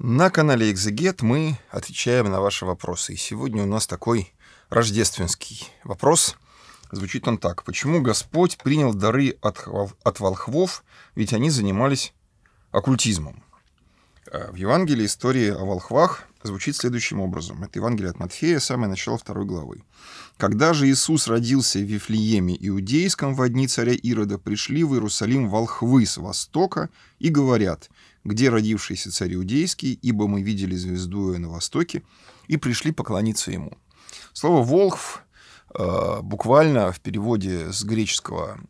На канале «Экзегет» мы отвечаем на ваши вопросы. И сегодня у нас такой рождественский вопрос. Звучит он так. Почему Господь принял дары от, от волхвов, ведь они занимались оккультизмом? Э, в Евангелии истории о волхвах звучит следующим образом. Это Евангелие от Матфея, самое начало второй главы. «Когда же Иисус родился в Вифлееме Иудейском во дни царя Ирода, пришли в Иерусалим волхвы с востока и говорят, где родившийся царь иудейский, ибо мы видели звезду на востоке, и пришли поклониться ему». Слово «волхв» э, буквально в переводе с греческого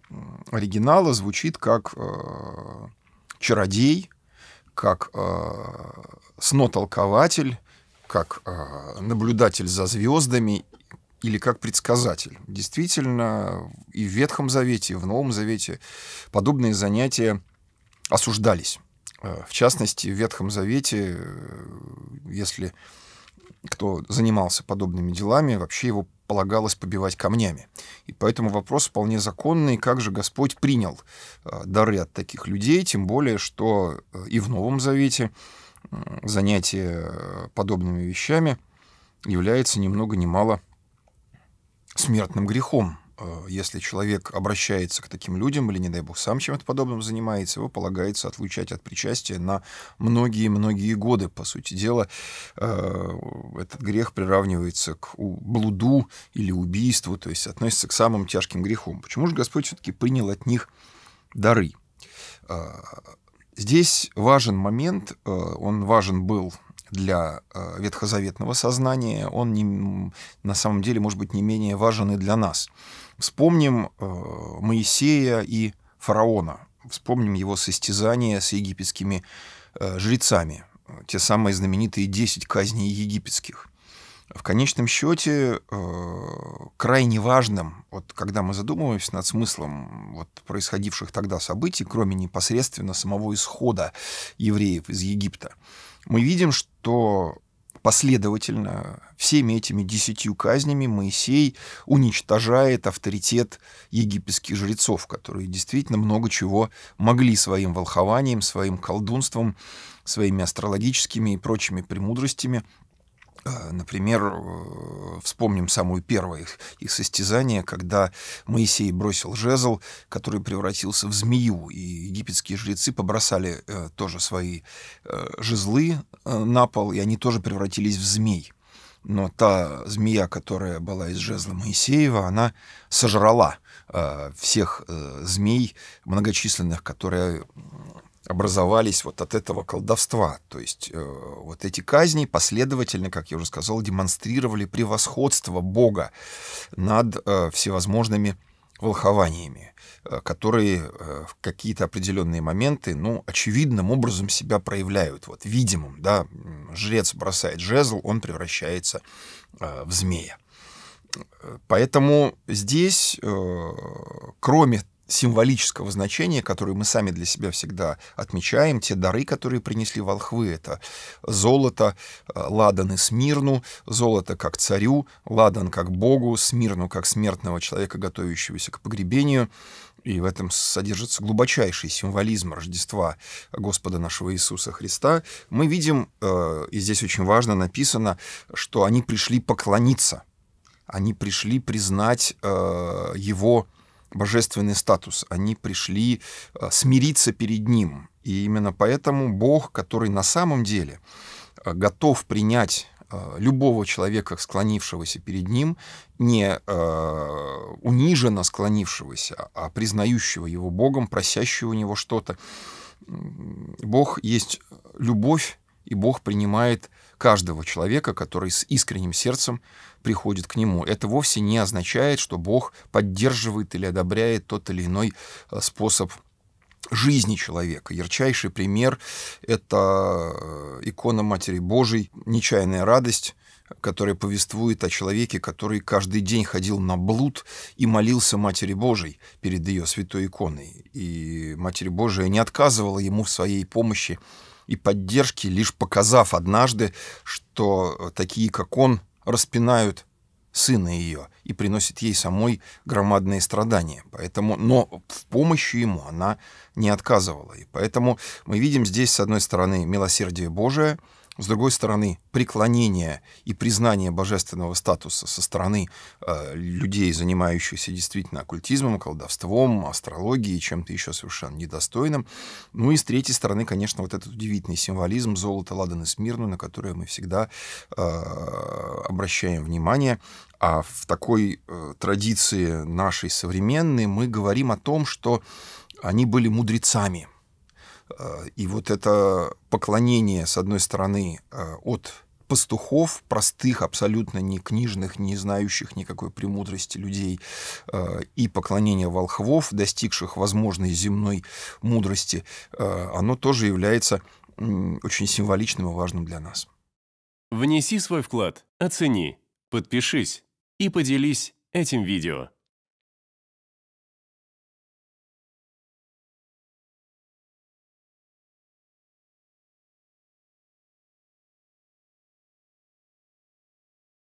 оригинала звучит как э, «чародей», как э, «снотолкователь», как наблюдатель за звездами или как предсказатель. Действительно, и в Ветхом Завете, и в Новом Завете подобные занятия осуждались. Э, в частности, в Ветхом Завете, э, если кто занимался подобными делами, вообще его полагалось побивать камнями. И поэтому вопрос вполне законный, как же Господь принял э, дары от таких людей, тем более, что и в Новом Завете занятие подобными вещами является ни много ни мало смертным грехом Э, если человек обращается к таким людям или, не дай бог, сам чем-то подобным занимается, его полагается отлучать от причастия на многие-многие годы. По сути дела, э, этот грех приравнивается к блуду или убийству, то есть относится к самым тяжким грехам. Почему же Господь все-таки принял от них дары? Э, здесь важен момент, он важен был для э, ветхозаветного сознания, он не, на самом деле, может быть, не менее важен и для нас. Вспомним э, Моисея и фараона, вспомним его состязание с египетскими э, жрецами, те самые знаменитые 10 казней египетских. В конечном счете, крайне важным, вот когда мы задумываемся над смыслом вот, происходивших тогда событий, кроме непосредственно самого исхода евреев из Египта, мы видим, что что последовательно всеми этими десятью казнями Моисей уничтожает авторитет египетских жрецов, которые действительно много чего могли своим волхованием, своим колдунством, своими астрологическими и прочими премудростями – Э, например, э, вспомним самое первое их, состязание, когда Моисей бросил жезл, который превратился в змею, и египетские жрецы побросали э, тоже свои жезлы на пол, и они тоже превратились в змей. Но та змея, которая была из жезла Моисеева, она сожрала всех змей многочисленных, которые образовались вот от этого колдовства. То есть э, вот эти казни последовательно, как я уже сказал, демонстрировали превосходство Бога над э, всевозможными волхованиями, э, которые э, в какие-то определенные моменты, ну, очевидным образом себя проявляют. Вот видимым, да, жрец бросает жезл, он превращается э, в змея. Э, поэтому здесь, э, кроме символического значения, которые мы сами для себя всегда отмечаем, те дары, которые принесли волхвы, это золото, э, ладан и смирну, золото как царю, ладан как богу, смирну как смертного человека, готовящегося к погребению, и в этом содержится глубочайший символизм Рождества Господа нашего Иисуса Христа. Мы видим, э, и здесь очень важно написано, что они пришли поклониться, они пришли признать э, Его божественный статус. Они пришли э, смириться перед Ним. И именно поэтому Бог, который на самом деле э, готов принять э, любого человека, склонившегося перед ним, не э, униженно склонившегося, а признающего его Богом, просящего у него что-то. Бог есть любовь, и Бог принимает э, каждого человека, который с искренним сердцем приходит к нему. Это вовсе не означает, что Бог поддерживает или одобряет тот или иной э, способ жизни человека. Ярчайший пример – это э, икона Матери Божией «Нечаянная радость», которая повествует о человеке, который каждый день ходил на блуд и молился Матери Божией перед ее святой иконой. И Матери Божия не отказывала ему в своей помощи и поддержки, лишь показав однажды, что такие, как он, распинают сына ее и приносит ей самой громадные страдания. Поэтому, но в помощи ему она не отказывала. И поэтому мы видим здесь, с одной стороны, милосердие Божие – с другой стороны, преклонение и признание божественного статуса со стороны э, людей, занимающихся действительно оккультизмом, колдовством, астрологией, чем-то еще совершенно недостойным. Ну и с третьей стороны, конечно, вот этот удивительный символизм золота Ладана Смирну, на которое мы всегда э, обращаем внимание. А в такой э, традиции нашей современной мы говорим о том, что они были мудрецами – Э, и вот это поклонение, с одной стороны, э, от пастухов, простых, абсолютно не книжных, не знающих никакой премудрости людей, э, и поклонение волхвов, достигших возможной земной мудрости, оно тоже является очень символичным и важным для нас. Внеси свой вклад, оцени, подпишись и поделись этим видео.